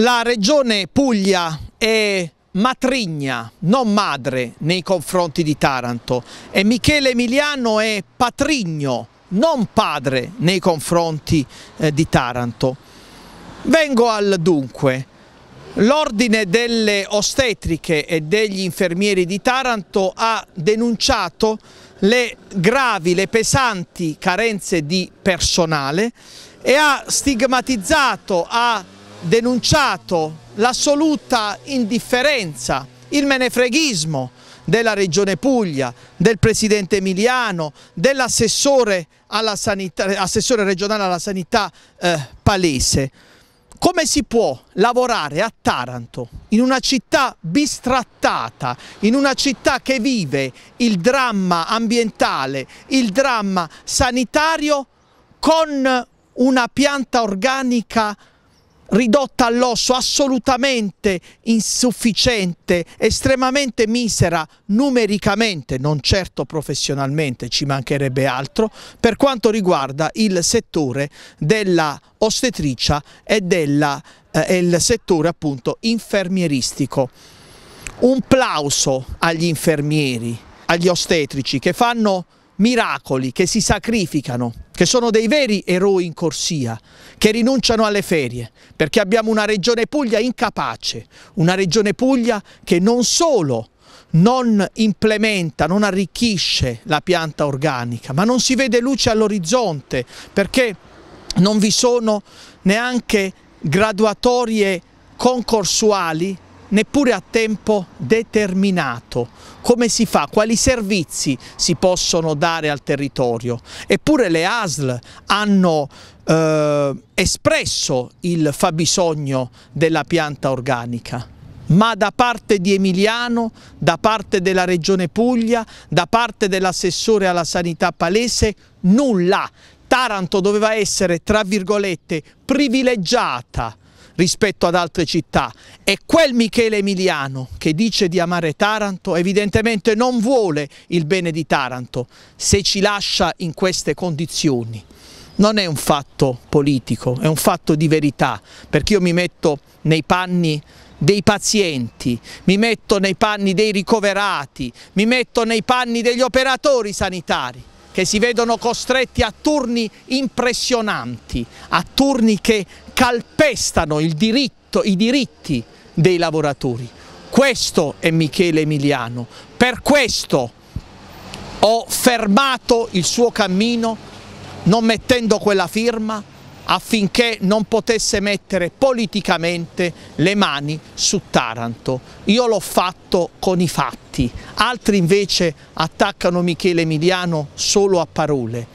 La regione Puglia è matrigna, non madre, nei confronti di Taranto e Michele Emiliano è patrigno, non padre, nei confronti eh, di Taranto. Vengo al dunque. L'Ordine delle Ostetriche e degli Infermieri di Taranto ha denunciato le gravi, le pesanti carenze di personale e ha stigmatizzato, ha denunciato l'assoluta indifferenza, il menefreghismo della Regione Puglia, del Presidente Emiliano, dell'assessore regionale alla sanità eh, palese. Come si può lavorare a Taranto, in una città bistrattata, in una città che vive il dramma ambientale, il dramma sanitario, con una pianta organica ridotta all'osso, assolutamente insufficiente, estremamente misera numericamente, non certo professionalmente, ci mancherebbe altro, per quanto riguarda il settore della ostetricia e, della, eh, il settore appunto infermieristico. Un plauso agli infermieri, agli ostetrici che fanno miracoli che si sacrificano, che sono dei veri eroi in corsia, che rinunciano alle ferie, perché abbiamo una regione Puglia incapace, una regione Puglia che non solo non implementa, non arricchisce la pianta organica, ma non si vede luce all'orizzonte perché non vi sono neanche graduatorie concorsuali neppure a tempo determinato. Come si fa? Quali servizi si possono dare al territorio? Eppure le ASL hanno eh, espresso il fabbisogno della pianta organica ma da parte di Emiliano, da parte della Regione Puglia, da parte dell'assessore alla sanità palese, nulla. Taranto doveva essere, tra virgolette, privilegiata rispetto ad altre città e quel Michele Emiliano che dice di amare Taranto evidentemente non vuole il bene di Taranto se ci lascia in queste condizioni. Non è un fatto politico, è un fatto di verità, perché io mi metto nei panni dei pazienti, mi metto nei panni dei ricoverati, mi metto nei panni degli operatori sanitari che si vedono costretti a turni impressionanti, a turni che calpestano diritto, i diritti dei lavoratori. Questo è Michele Emiliano, per questo ho fermato il suo cammino non mettendo quella firma affinché non potesse mettere politicamente le mani su Taranto. Io l'ho fatto con i fatti, altri invece attaccano Michele Emiliano solo a parole.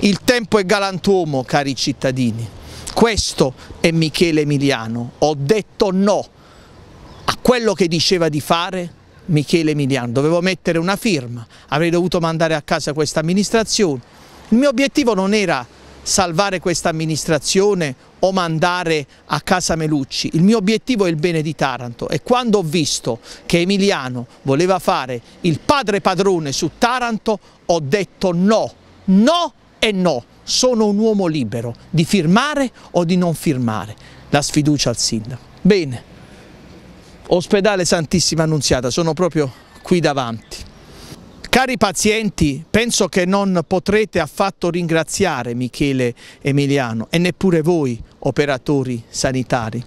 Il tempo è galantuomo, cari cittadini. Questo è Michele Emiliano. Ho detto no a quello che diceva di fare Michele Emiliano. Dovevo mettere una firma, avrei dovuto mandare a casa questa amministrazione. Il mio obiettivo non era salvare questa amministrazione o mandare a casa Melucci. Il mio obiettivo è il bene di Taranto e quando ho visto che Emiliano voleva fare il padre padrone su Taranto ho detto no, no e no. Sono un uomo libero di firmare o di non firmare la sfiducia al sindaco. Bene, ospedale Santissima Annunziata, sono proprio qui davanti. Cari pazienti, penso che non potrete affatto ringraziare Michele Emiliano e neppure voi, operatori sanitari.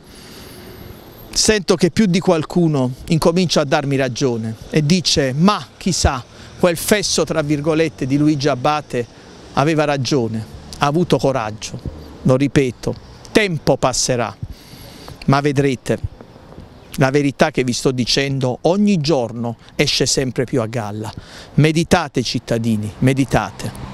Sento che più di qualcuno incomincia a darmi ragione e dice ma chissà, quel fesso tra virgolette di Luigi Abbate aveva ragione, ha avuto coraggio. Lo ripeto, tempo passerà, ma vedrete la verità che vi sto dicendo ogni giorno esce sempre più a galla. Meditate cittadini, meditate.